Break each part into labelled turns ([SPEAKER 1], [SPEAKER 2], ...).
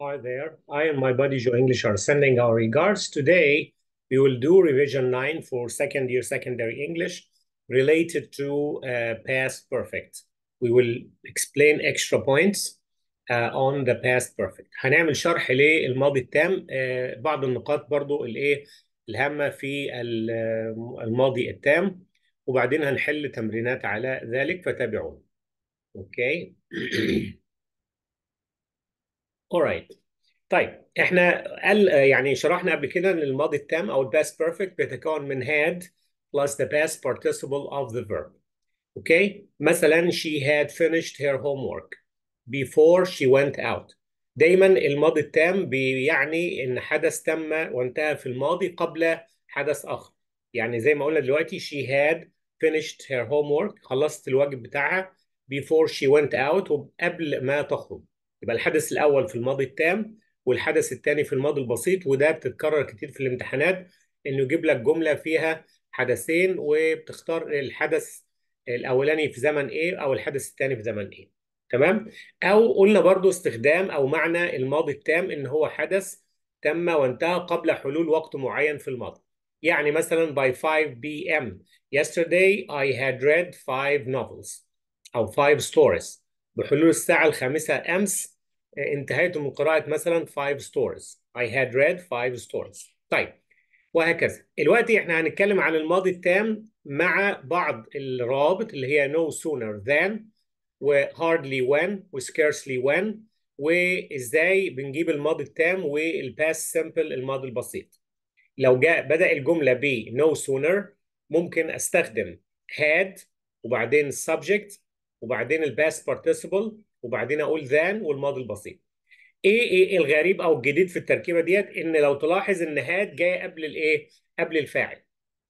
[SPEAKER 1] Hi there. I and my buddy Joe English are sending our regards. Today, we will do revision 9 for second year secondary English related to uh, past perfect. We will explain extra points uh, on the past perfect. هنعمل شرح للماضي التام uh, بعض النقاط برضو الايه الهامة في uh، الماضي التام وبعدين هنحل تمرينات على ذلك فتابعونا. اوكي okay. alright طيب احنا قال يعني شرحنا قبل كده ان الماضي التام او الباست بيرفكت بيتكون من had plus the past participle of the verb. اوكي؟ مثلا she had finished her homework before she went out. دايما الماضي التام بيعني ان حدث تم وانتهى في الماضي قبل حدث اخر. يعني زي ما قلنا دلوقتي she had finished her homework خلصت الواجب بتاعها before she went out وقبل ما تخرج. يبقى الحدث الاول في الماضي التام والحدث الثاني في الماضي البسيط وده بتتكرر كتير في الامتحانات انه يجيب لك جمله فيها حدثين وبتختار الحدث الاولاني في زمن ايه او الحدث الثاني في زمن ايه تمام او قلنا برضو استخدام او معنى الماضي التام ان هو حدث تم وانتهى قبل حلول وقت معين في الماضي يعني مثلا by 5 p.m. yesterday I had read five novels أو five stories بحلول الساعة الخامسة أمس آه، انتهيت من قراءة مثلا five stories I had read five stories طيب وهكذا دلوقتي احنا هنتكلم عن الماضي التام مع بعض الروابط اللي هي no sooner than و hardly when و scarcely when وازاي بنجيب الماضي التام والباس سمبل الماضي البسيط لو جاء بدأ الجملة ب no sooner ممكن استخدم had وبعدين subject وبعدين الباست بارتيسيبل وبعدين اقول ذان والماضي البسيط ايه ايه الغريب او الجديد في التركيبه ديت ان لو تلاحظ ان هاد جايه قبل الايه قبل الفاعل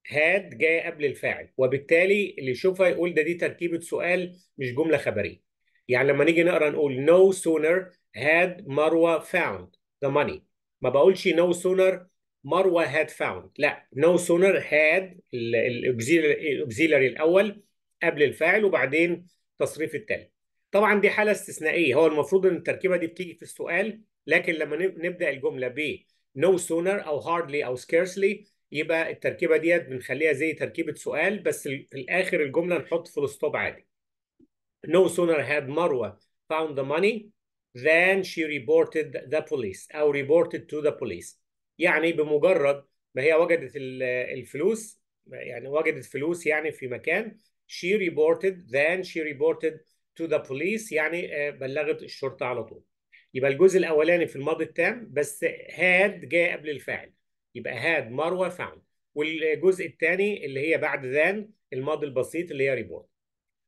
[SPEAKER 1] هاد جايه قبل الفاعل وبالتالي اللي يشوفها يقول ده دي تركيبه سؤال مش جمله خبريه يعني لما نيجي نقرا نقول no sooner had مروه found the money ما بقولش no sooner مروه had found لا no sooner had الاوكسيلري الاول قبل الفاعل وبعدين التصريف التالي طبعا دي حاله استثنائيه هو المفروض ان التركيبه دي بتيجي في السؤال لكن لما نبدا الجمله ب no sooner او hardly او scarcely يبقى التركيبه ديت بنخليها زي تركيبه سؤال بس في الاخر الجمله نحط فول ستوب عادي no sooner had مروه found the money than she reported the police او reported to the police يعني بمجرد ما هي وجدت الفلوس يعني وجدت فلوس يعني في مكان she reported then she reported to the police يعني آه، بلغت الشرطة على طول يبقى الجزء الأولاني في الماضي التام بس هاد جاء قبل الفاعل يبقى هاد مروة فعل والجزء الثاني اللي هي بعد ذان الماضي البسيط اللي هي ريبورت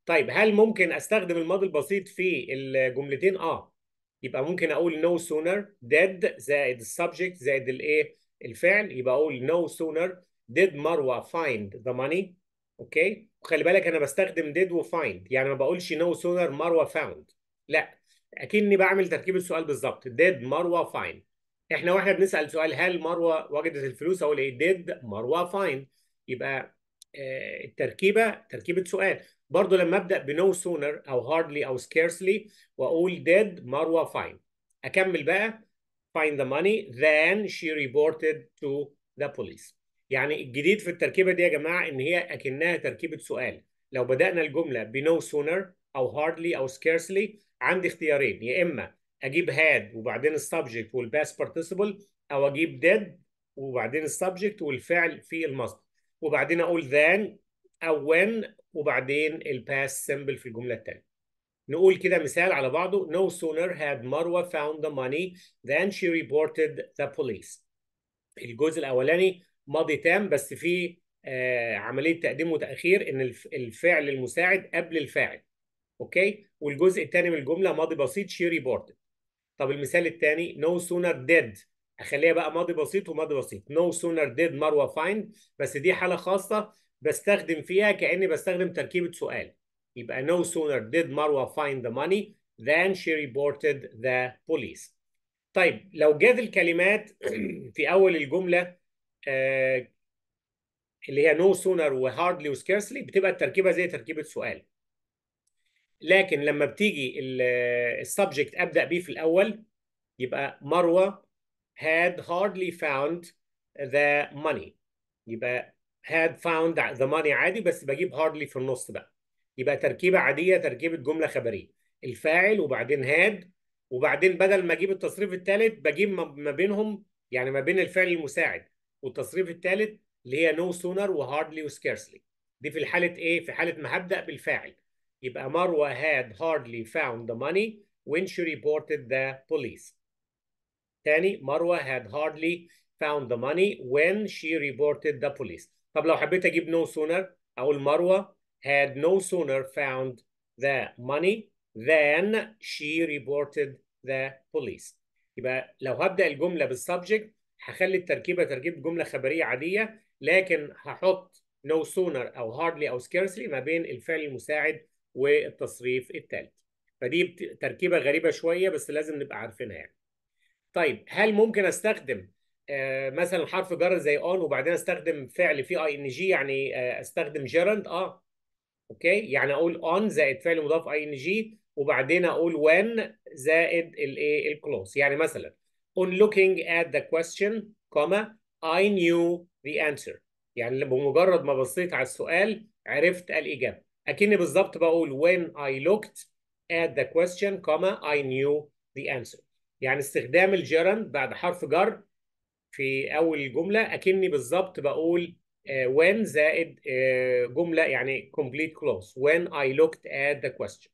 [SPEAKER 1] طيب هل ممكن استخدم الماضي البسيط في الجملتين اه يبقى ممكن اقول no sooner did زائد subject زائد الايه الفعل يبقى اقول no sooner did مروه find the money اوكي وخلي بالك انا بستخدم ديد وفايند يعني ما بقولش نو سونر مروه فاوند لا اكني بعمل تركيب السؤال بالظبط ديد مروه فايند احنا واحنا بنسال سؤال هل مروه وجدت الفلوس اقول ايه ديد مروه فايند يبقى آه، التركيبه تركيبه سؤال برضو لما ابدا بنو سونر او هاردلي او سكيرسلي واقول ديد مروه فايند اكمل بقى find the money ذان she reported to the police يعني الجديد في التركيبه دي يا جماعه ان هي اكنها تركيبه سؤال لو بدانا الجمله بنو سونر او هاردلي او سكيرسلي عندي اختيارين يا اما اجيب هاد وبعدين السبجكت والباس بارتيسيبل او اجيب ديد وبعدين السبجكت والفعل في المصدر وبعدين اقول ذان او وين وبعدين الباس سيمبل في الجمله الثانيه نقول كده مثال على بعضه no sooner had Marwa found the money than she reported the police الجزء الاولاني ماضي تام بس في آه، عمليه تقديم وتاخير ان الفعل المساعد قبل الفاعل اوكي والجزء الثاني من الجمله ماضي بسيط شي ريبورتد طب المثال الثاني نو سونر ديد اخليها بقى ماضي بسيط وماضي بسيط نو سونر ديد مروه فايند بس دي حاله خاصه بستخدم فيها كاني بستخدم تركيبه سؤال يبقى نو سونر ديد مروه فايند ذا ماني ذان شي ريبورتد ذا بوليس طيب لو جاز الكلمات في اول الجمله آه، اللي هي نو سونر وهاردلي وسكيرسلي بتبقى التركيبه زي تركيبه سؤال لكن لما بتيجي آه، السبجكت ابدا بيه في الاول يبقى مروه had hardly found the money يبقى had found the money عادي بس بجيب hardly في النص بقى يبقى تركيبه عاديه تركيبه جمله خبريه الفاعل وبعدين had وبعدين بدل ما اجيب التصريف الثالث بجيب ما بينهم يعني ما بين الفعل المساعد والتصريف الثالث اللي هي نو سونر وهاردلي وسكيرسلي دي في الحالة ايه؟ في حالة ما هبدأ بالفاعل يبقى مروة had hardly found the money when she reported the police. تاني مروة had hardly found the money when she reported the police. طب لو حبيت أجيب no sooner أقول مروة had no sooner found the money than she reported the police. يبقى لو هبدأ الجملة بالسبجكت هخلي التركيبه تركيب جمله خبريه عاديه لكن هحط no sooner او hardly او scarcely ما بين الفعل المساعد والتصريف الثالث فدي تركيبه غريبه شويه بس لازم نبقى عارفينها يعني طيب هل ممكن استخدم آه، مثلا حرف جر زي اون وبعدين استخدم فعل في اي ان جي يعني آه، استخدم جيرند اه اوكي يعني اقول اون زائد فعل مضاف اي ان جي وبعدين اقول when زائد الايه الكلوز يعني مثلا on looking at the question, comma, I knew the answer. يعني بمجرد ما بصيت على السؤال عرفت الإجابة. أكني بالظبط بقول when I looked at the question, comma, I knew the answer. يعني استخدام الجرن بعد حرف جر في أول الجملة أكني بالظبط بقول uh, when زائد uh, جملة يعني complete clause. When I looked at the question.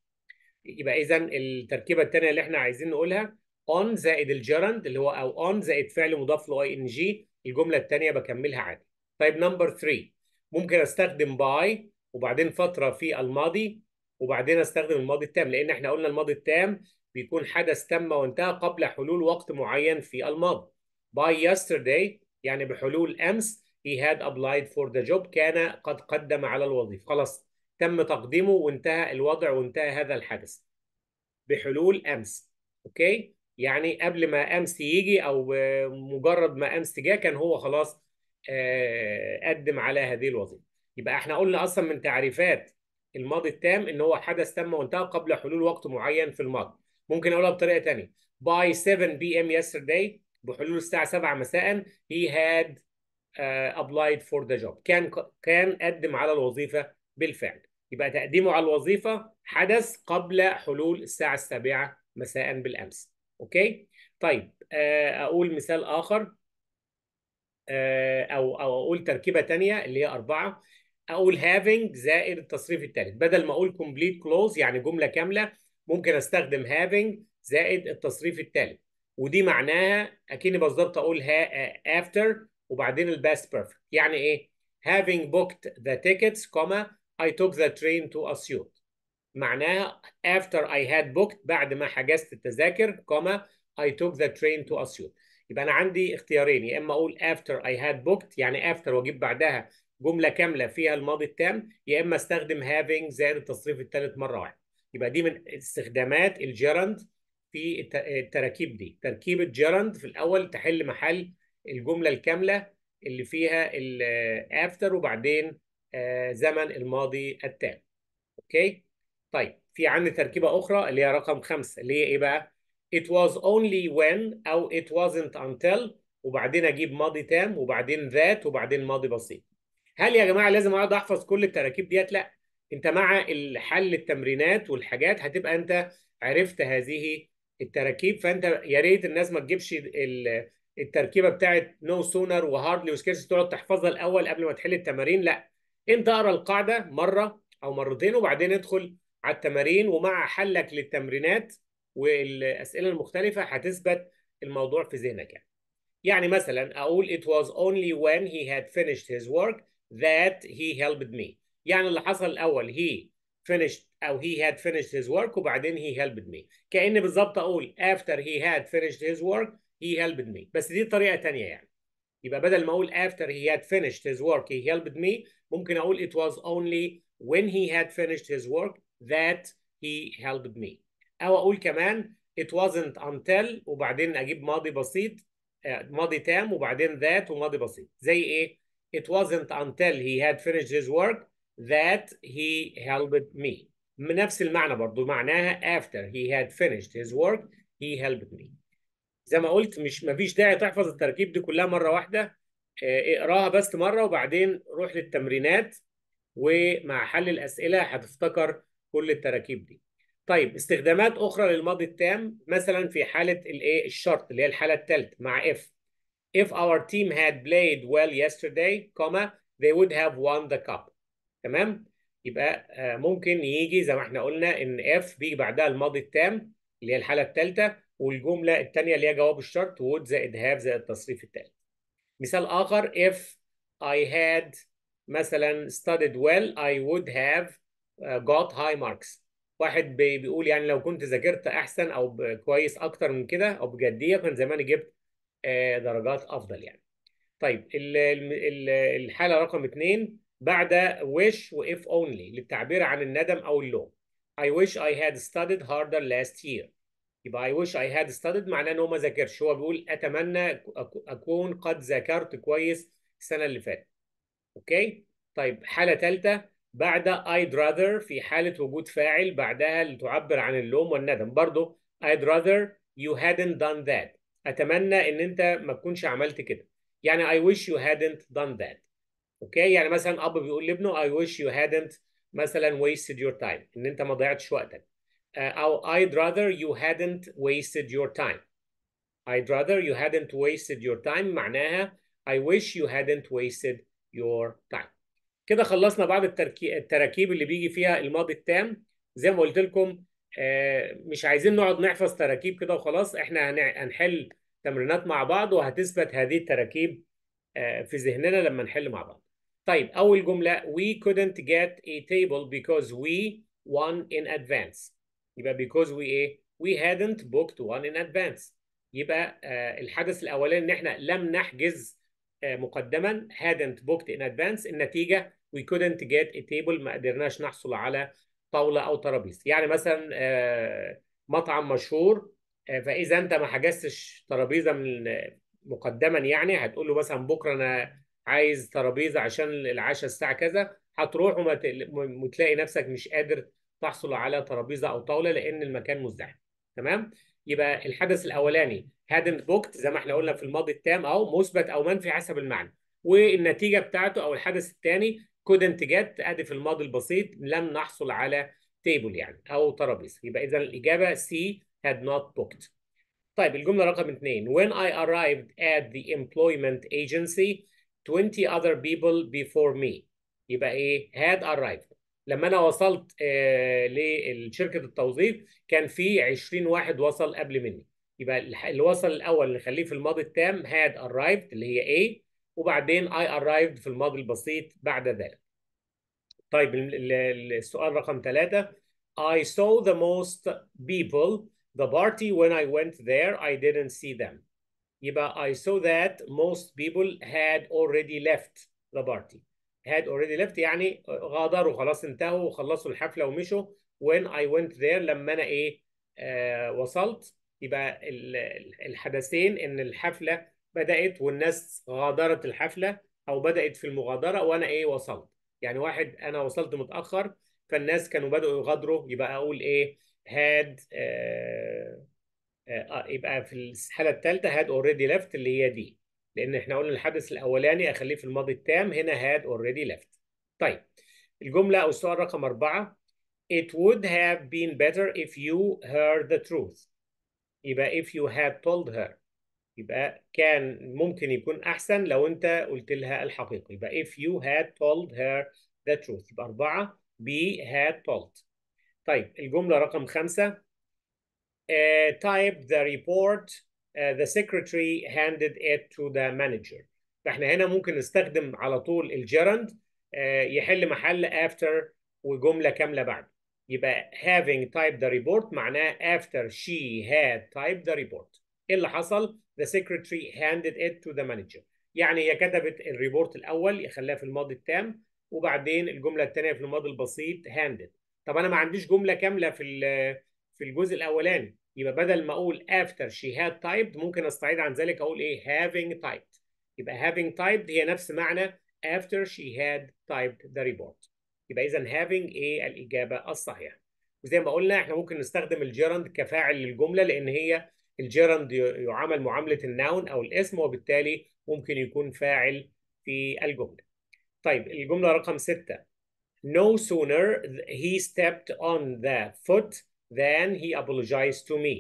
[SPEAKER 1] يبقى إذا التركيبة الثانية اللي إحنا عايزين نقولها on زائد الجرند اللي هو او on زائد فعل مضاف له اي ان جي الجمله الثانيه بكملها عادي طيب نمبر 3 ممكن استخدم باي وبعدين فتره في الماضي وبعدين استخدم الماضي التام لان احنا قلنا الماضي التام بيكون حدث تم وانتهى قبل حلول وقت معين في الماضي by yesterday يعني بحلول امس he had applied for the job كان قد قدم على الوظيفه خلاص تم تقديمه وانتهى الوضع وانتهى هذا الحدث بحلول امس اوكي يعني قبل ما امس يجي او مجرد ما امس جه كان هو خلاص آه، قدم على هذه الوظيفه يبقى احنا قلنا اصلا من تعريفات الماضي التام ان هو حدث تم وانتهى قبل حلول وقت معين في الماضي ممكن اقولها بطريقه ثانيه باي 7 بي ام yesterday بحلول الساعه 7 مساء هي هاد ابلايد فور ذا جوب كان كان قدم على الوظيفه بالفعل يبقى تقديمه على الوظيفه حدث قبل حلول الساعه السابعه مساء بالامس اوكي طيب آه، اقول مثال اخر آه، او او اقول تركيبه ثانيه اللي هي اربعه اقول having زائد التصريف الثالث بدل ما اقول complete clause يعني جمله كامله ممكن استخدم having زائد التصريف الثالث ودي معناها اكني بالظبط اقول ها آه، after وبعدين الباست بيرفكت يعني ايه having booked the tickets, comma I took the train to Asyut معناها after I had booked بعد ما حجزت التذاكر كما I took the train to Asyut يبقى أنا عندي اختيارين يا إما أقول after I had booked يعني after وأجيب بعدها جملة كاملة فيها الماضي التام يا إما استخدم having زائد التصريف الثالث مرة واحدة يبقى دي من استخدامات الجيرند في التراكيب دي تركيبة جيرند في الأول تحل محل الجملة الكاملة اللي فيها الافتر وبعدين آه، زمن الماضي التام اوكي طيب في عندي تركيبه اخرى اللي هي رقم خمسه اللي هي ايه بقى؟ it was only when او it wasn't until وبعدين اجيب ماضي تام وبعدين ذات وبعدين ماضي بسيط. هل يا جماعه لازم اقعد احفظ كل التراكيب ديت؟ لا انت مع الحل التمرينات والحاجات هتبقى انت عرفت هذه التراكيب فانت يا ريت الناس ما تجيبش التركيبه بتاعت نو سونر وهاردلي وسكيرس تقعد تحفظها الاول قبل ما تحل التمارين لا انت اقرا القاعده مره او مرتين وبعدين ادخل على التمارين ومع حلك للتمرينات والاسئله المختلفه هتثبت الموضوع في ذهنك يعني. يعني مثلا اقول it was only when he had finished his work that he helped me يعني اللي حصل الاول he finished او he had finished his work وبعدين he helped me كأن بالظبط اقول after he had finished his work he helped me بس دي طريقه ثانيه يعني يبقى بدل ما اقول after he had finished his work he helped me ممكن اقول it was only when he had finished his work that he helped me او اقول كمان it wasn't until وبعدين اجيب ماضي بسيط آه، ماضي تام وبعدين that وماضي بسيط زي ايه it wasn't until he had finished his work that he helped me نفس المعنى برضو معناها after he had finished his work he helped me زي ما قلت مش مفيش داعي تحفظ التركيب دي كلها مره واحده آه، اقراها بس مره وبعدين روح للتمرينات ومع حل الاسئله هتفتكر كل التراكيب دي طيب استخدامات اخرى للماضي التام مثلا في حاله الايه الشرط اللي هي الحاله الثالثه مع اف if our team had played well yesterday comma they would have won the cup تمام يبقى آه، ممكن يجي زي ما احنا قلنا ان اف بيجي بعدها الماضي التام اللي هي الحاله الثالثه والجمله الثانيه اللي هي جواب الشرط would زائد have زائد التصريف الثالث مثال اخر if I had مثلا studied well I would have آه، got high marks واحد بيقول يعني لو كنت ذاكرت احسن او كويس اكتر من كده او بجديه كان زماني جبت آه، درجات افضل يعني طيب الحاله رقم اثنين بعد wish if only للتعبير عن الندم او اللوم I wish I had studied harder last year يبقى I wish I had studied معناه ان هو ما ذاكرش هو بيقول اتمنى اكون قد ذاكرت كويس السنه اللي فاتت اوكي طيب حاله ثالثه بعد I'd rather في حالة وجود فاعل بعدها لتعبر عن اللوم والندم برضو I'd rather you hadn't done that أتمنى إن أنت ما تكونش عملت كده يعني I wish you hadn't done that أوكي يعني مثلا أب بيقول لابنه I wish you hadn't مثلا wasted your time إن أنت ما ضيعتش وقتك أو I'd rather you hadn't wasted your time I'd rather you hadn't wasted your time معناها I wish you hadn't wasted your time كده خلصنا بعض التراكيب اللي بيجي فيها الماضي التام زي ما قلت لكم آه، مش عايزين نقعد نحفظ تراكيب كده وخلاص احنا هنحل تمرينات مع بعض وهتثبت هذه التراكيب آه، في ذهننا لما نحل مع بعض طيب اول جمله we couldn't get a table because we won in advance يبقى because we ايه we hadn't booked one in advance يبقى آه، الحدث الاولاني ان احنا لم نحجز مقدما hadn't booked in advance النتيجه we couldn't get a table ما قدرناش نحصل على طاوله او ترابيز يعني مثلا آه، مطعم مشهور آه، فاذا انت ما حجزتش ترابيزه من آه، مقدما يعني هتقول له مثلا بكره انا عايز ترابيزه عشان العشاء الساعه كذا هتروح وتلاقي نفسك مش قادر تحصل على ترابيزه او طاوله لان المكان مزدحم تمام يبقى الحدث الاولاني هادنت بوكت زي ما احنا قلنا في الماضي التام اهو مثبت او منفي حسب المعنى والنتيجه بتاعته او الحدث الثاني كودنت جت ادي في الماضي البسيط لم نحصل على تيبل يعني او ترابيز يبقى اذا الاجابه سي had not booked طيب الجمله رقم اثنين when I arrived at the employment agency 20 other people before me يبقى ايه had arrived لما انا وصلت آه لشركه التوظيف كان في 20 واحد وصل قبل مني يبقى اللي وصل الاول نخليه في الماضي التام had arrived اللي هي A وبعدين I arrived في الماضي البسيط بعد ذلك طيب السؤال رقم ثلاثة I saw the most people the party when I went there I didn't see them يبقى I saw that most people had already left the party had already left يعني غادروا خلاص انتهوا وخلصوا الحفلة ومشوا when I went there لما أنا إيه آه وصلت يبقى الحدثين إن الحفلة بدات والناس غادرت الحفله او بدات في المغادره وانا ايه وصلت يعني واحد انا وصلت متاخر فالناس كانوا بداوا يغادروا يبقى اقول ايه هاد آه آه, آه، يبقى في الحاله الثالثه هاد اوريدي ليفت اللي هي دي لان احنا قلنا الحدث الاولاني اخليه في الماضي التام هنا هاد اوريدي ليفت طيب الجمله او السؤال رقم أربعة It would have been better if you heard the truth. يبقى if you had told her. يبقى كان ممكن يكون أحسن لو أنت قلت لها الحقيقة يبقى if you had told her the truth يبقى أربعة be had told طيب الجملة رقم خمسة uh, type the report uh, the secretary handed it to the manager فاحنا هنا ممكن نستخدم على طول الجرند uh, آه، يحل محل after وجملة كاملة بعد يبقى having typed the report معناه after she had typed the report ايه اللي حصل؟ the secretary handed it to the manager يعني هي كتبت الريبورت الاول يخليها في الماضي التام وبعدين الجمله الثانيه في الماضي البسيط handed طب انا ما عنديش جمله كامله في في الجزء الاولاني يبقى بدل ما اقول after she had typed ممكن استعيد عن ذلك اقول ايه having typed يبقى having typed هي نفس معنى after she had typed the report يبقى اذا having ايه الاجابه الصحيحه وزي ما قلنا احنا ممكن نستخدم الجيرند كفاعل للجمله لان هي الجيرند يعامل معامله الناون او الاسم وبالتالي ممكن يكون فاعل في الجمله. طيب الجمله رقم سته No sooner he stepped on the foot than he apologized to me.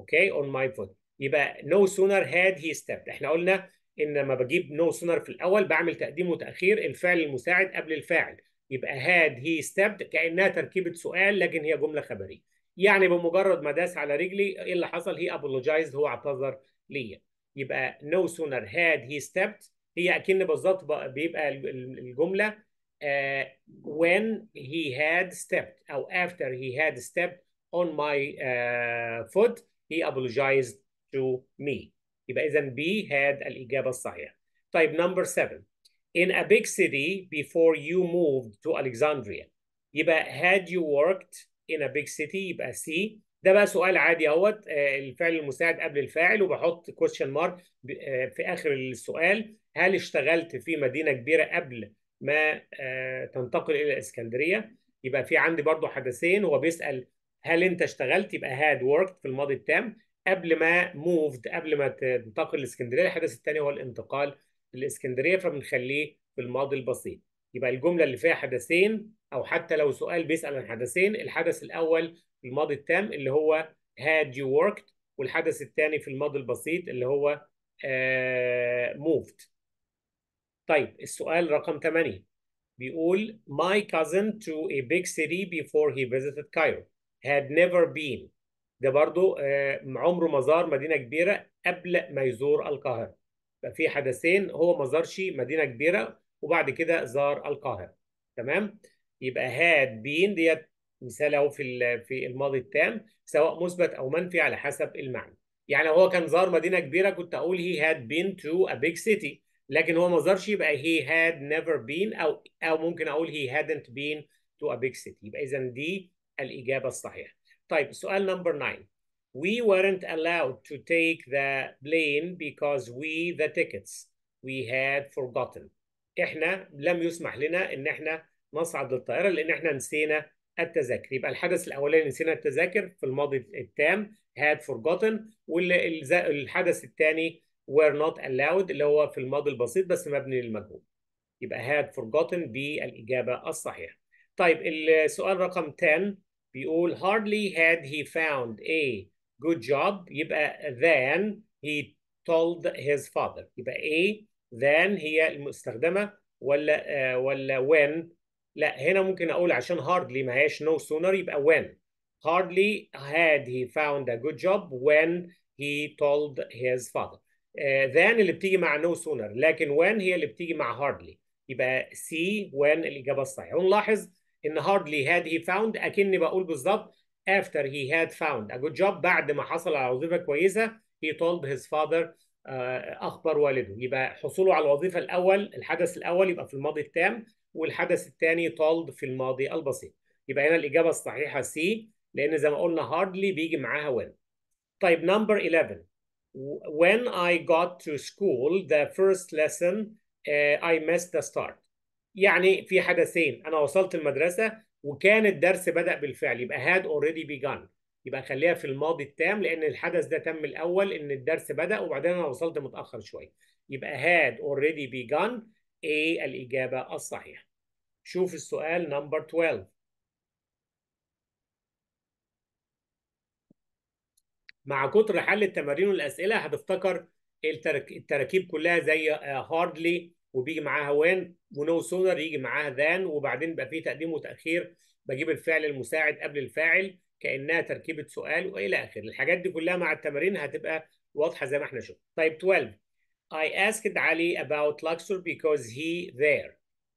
[SPEAKER 1] Okay, on my foot. يبقى no sooner had he stepped. احنا قلنا ان لما بجيب no sooner في الاول بعمل تقديم وتاخير الفعل المساعد قبل الفاعل. يبقى had he stepped كانها تركيبه سؤال لكن هي جمله خبريه. يعني بمجرد ما داس على رجلي ايه اللي حصل هي ابولوجايزد هو اعتذر ليا يبقى نو سونر هاد هي ستيبت هي اكن بالظبط بيبقى الجمله آه، when he had stepped او after he had stepped on my uh, foot he apologized to me يبقى اذا B had الاجابه الصحيحه طيب number 7 in a big city before you moved to Alexandria يبقى had you worked in a big city يبقى سي ده بقى سؤال عادي اهوت آه، الفعل المساعد قبل الفاعل وبحط كويشن مارك آه، في اخر السؤال هل اشتغلت في مدينه كبيره قبل ما آه، تنتقل الى اسكندريه يبقى في عندي برضو حدثين هو بيسال هل انت اشتغلت يبقى هاد وركت في الماضي التام قبل ما موفد قبل ما تنتقل لاسكندريه الحدث الثاني هو الانتقال لاسكندريه فبنخليه في الماضي البسيط يبقى الجمله اللي فيها حدثين او حتى لو سؤال بيسال عن حدثين الحدث الاول في الماضي التام اللي هو had you worked والحدث الثاني في الماضي البسيط اللي هو uh, moved طيب السؤال رقم 8 بيقول my cousin to a big city before he visited Cairo had never been ده برضو آه، عمره ما زار مدينه كبيره قبل ما يزور القاهره ففي حدثين هو ما زارش مدينه كبيره وبعد كده زار القاهره تمام يبقى هاد بين ديت مثال اهو في في الماضي التام سواء مثبت او منفي على حسب المعنى يعني لو هو كان زار مدينه كبيره كنت اقول هي هاد بين تو ا بيج سيتي لكن هو ما زارش يبقى هي هاد نيفر بين او او ممكن اقول هي هادنت بين تو ا بيج سيتي يبقى اذا دي الاجابه الصحيحه طيب سؤال نمبر 9 We weren't allowed to take the plane because we the tickets we had forgotten. احنا لم يسمح لنا ان احنا نصعد للطائره لان احنا نسينا التذاكر يبقى الحدث الاولاني نسينا التذاكر في الماضي التام had forgotten والحدث الثاني were not allowed اللي هو في الماضي البسيط بس مبني للمجهول يبقى had forgotten بالاجابه الصحيحه طيب السؤال رقم 10 بيقول hardly had he found a good job يبقى than he told his father يبقى a than هي المستخدمه ولا آه، ولا when لا هنا ممكن اقول عشان hardly ما هياش no sooner يبقى when hardly had he found a good job when he told his father uh, then اللي بتيجي مع no sooner لكن when هي اللي بتيجي مع hardly يبقى سي when الإجابة الصحيحة ونلاحظ إن hardly had he found أكني بقول بالظبط after he had found a good job بعد ما حصل على وظيفة كويسة he told his father uh, أخبر والده يبقى حصوله على الوظيفة الأول الحدث الأول يبقى في الماضي التام والحدث الثاني طالد في الماضي البسيط يبقى هنا الإجابة الصحيحة سي لأن زي ما قلنا hardly بيجي معاها when طيب number 11 when I got to school the first lesson uh, I missed the start يعني في حدثين أنا وصلت المدرسة وكان الدرس بدأ بالفعل يبقى had already begun يبقى خليها في الماضي التام لأن الحدث ده تم الأول إن الدرس بدأ وبعدين أنا وصلت متأخر شوية يبقى had already begun A إيه الإجابة الصحيحة شوف السؤال نمبر 12 مع كتر حل التمارين والأسئلة هتفتكر التراكيب كلها زي هاردلي آه، وبيجي معاها وين ونو سونر يجي معاها ذان وبعدين بقى فيه تقديم وتأخير بجيب الفعل المساعد قبل الفاعل كأنها تركيبة سؤال وإلى آخره الحاجات دي كلها مع التمارين هتبقى واضحة زي ما احنا شفنا طيب 12 I asked Ali about Luxor because he there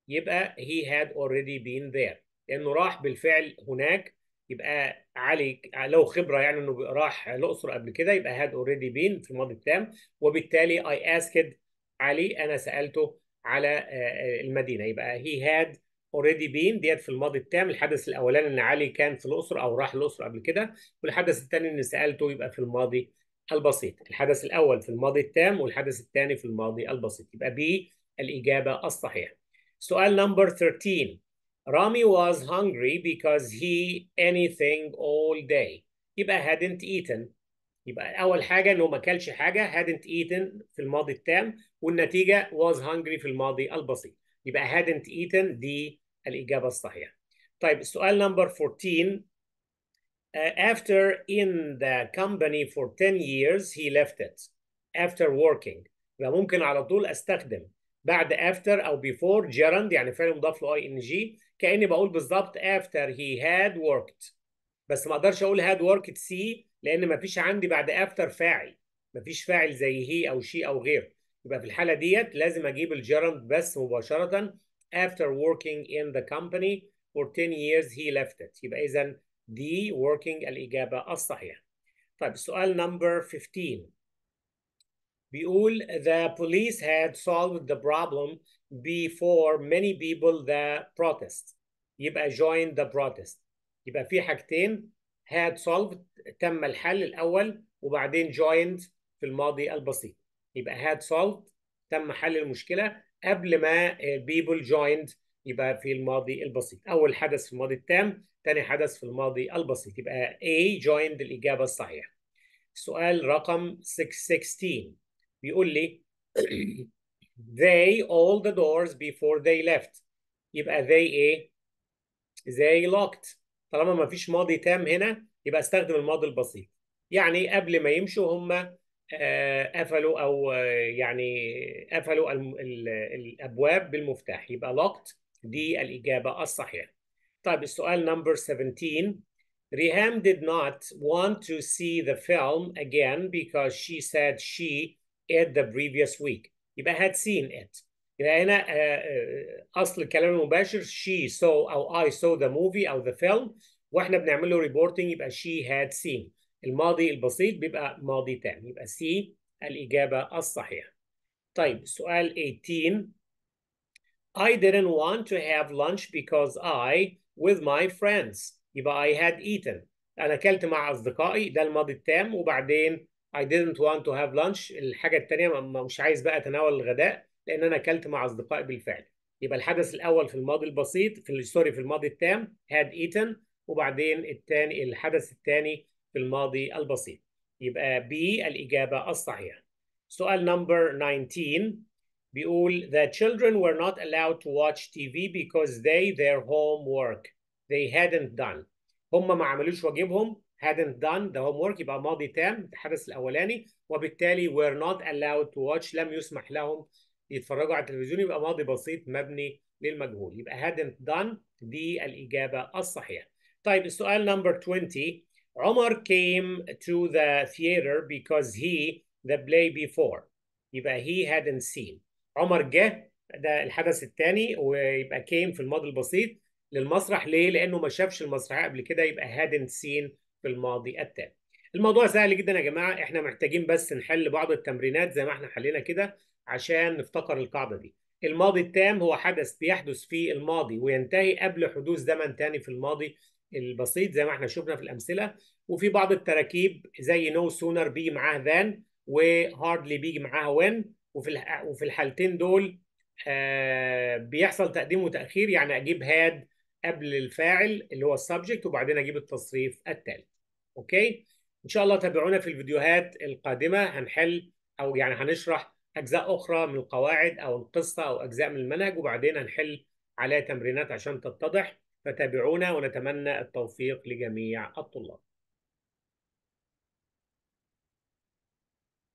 [SPEAKER 1] يبقى he had already been there لأنه راح بالفعل هناك يبقى علي له خبرة يعني أنه راح الأقصر قبل كده يبقى had already been في الماضي التام وبالتالي I asked علي أنا سألته على آه، آه، المدينة يبقى he had already been ديت في الماضي التام الحدث الأولاني أن علي كان في الأقصر أو راح الأقصر قبل كده والحدث الثاني أن سألته يبقى في الماضي البسيط الحدث الأول في الماضي التام والحدث الثاني في الماضي البسيط يبقى بي الإجابة الصحيحة سؤال نمبر 13 رامي was hungry because he anything all day يبقى hadn't eaten يبقى أول حاجة إنه ما أكلش حاجة hadn't eaten في الماضي التام والنتيجة was hungry في الماضي البسيط يبقى hadn't eaten دي الإجابة الصحيحة طيب السؤال نمبر 14 Uh, after in the company for 10 years he left it after working يبقى ممكن على طول استخدم بعد after او before gerund يعني فعل مضاف له اي ان جي كاني بقول بالظبط after he had worked بس ما اقدرش اقول had worked سي لان ما فيش عندي بعد after فاعل ما فيش فاعل زي هي او شي او غيره يبقى في الحاله ديت لازم اجيب الجرند بس مباشره after working in the company for 10 years he left it يبقى اذا دي working الإجابة الصحيحة طيب السؤال نمبر 15 بيقول the police had solved the problem before many people the protest يبقى joined the protest يبقى في حاجتين had solved تم الحل الأول وبعدين joined في الماضي البسيط يبقى had solved تم حل المشكلة قبل ما people joined يبقى في الماضي البسيط أول حدث في الماضي التام ثاني حدث في الماضي البسيط يبقى A joined الإجابة الصحيحة سؤال رقم 616 بيقول لي they all the doors before they left يبقى they ايه they locked طالما ما فيش ماضي تام هنا يبقى استخدم الماضي البسيط يعني قبل ما يمشوا هم آه، قفلوا او آه، يعني قفلوا الابواب بالمفتاح يبقى locked دي الإجابة الصحيحة. طيب السؤال نمبر 17 ريهام did not want to see the film again because she said she it the previous week. يبقى had seen it. يبقى هنا آه، آه، أصل الكلام المباشر she saw أو I saw the movie أو the film واحنا بنعمل له ريبورتنج يبقى she had seen. الماضي البسيط بيبقى ماضي تام يبقى سي الإجابة الصحيحة. طيب سؤال 18 I didn't want to have lunch because I with my friends يبقى I had eaten أنا أكلت مع أصدقائي ده الماضي التام وبعدين I didn't want to have lunch الحاجة التانية مش عايز بقى أتناول الغداء لأن أنا أكلت مع أصدقائي بالفعل يبقى الحدث الأول في الماضي البسيط في سوري في الماضي التام had eaten وبعدين الثاني الحدث الثاني في الماضي البسيط يبقى B الإجابة الصحيحة سؤال نمبر 19 The that children were not allowed to watch TV because they their homework they hadn't done هم ما عملوش واجبهم hadn't done the homework يبقى ماضي تام الحدث الاولاني وبالتالي were not allowed to watch لم يسمح لهم يتفرجوا على التلفزيون يبقى ماضي بسيط مبني للمجهول يبقى hadn't done دي الاجابه الصحيحه طيب السؤال number 20 عمر came to the theater because he the play before يبقى he hadn't seen عمر جه ده الحدث الثاني ويبقى كيم في الماضي البسيط للمسرح ليه؟ لانه ما شافش المسرحيه قبل كده يبقى هادن سين في الماضي التالي. الموضوع سهل جدا يا جماعه احنا محتاجين بس نحل بعض التمرينات زي ما احنا حلينا كده عشان نفتكر القاعده دي. الماضي التام هو حدث بيحدث في الماضي وينتهي قبل حدوث زمن تاني في الماضي البسيط زي ما احنا شفنا في الامثله وفي بعض التراكيب زي نو سونر بيجي معاها ذان وهاردلي بيجي معاها وين وفي وفي الحالتين دول آه، بيحصل تقديم وتاخير يعني اجيب هاد قبل الفاعل اللي هو السبجكت وبعدين اجيب التصريف التالت اوكي ان شاء الله تابعونا في الفيديوهات القادمه هنحل او يعني هنشرح اجزاء اخرى من القواعد او القصه او اجزاء من المنهج وبعدين هنحل عليها تمرينات عشان تتضح فتابعونا ونتمنى التوفيق لجميع الطلاب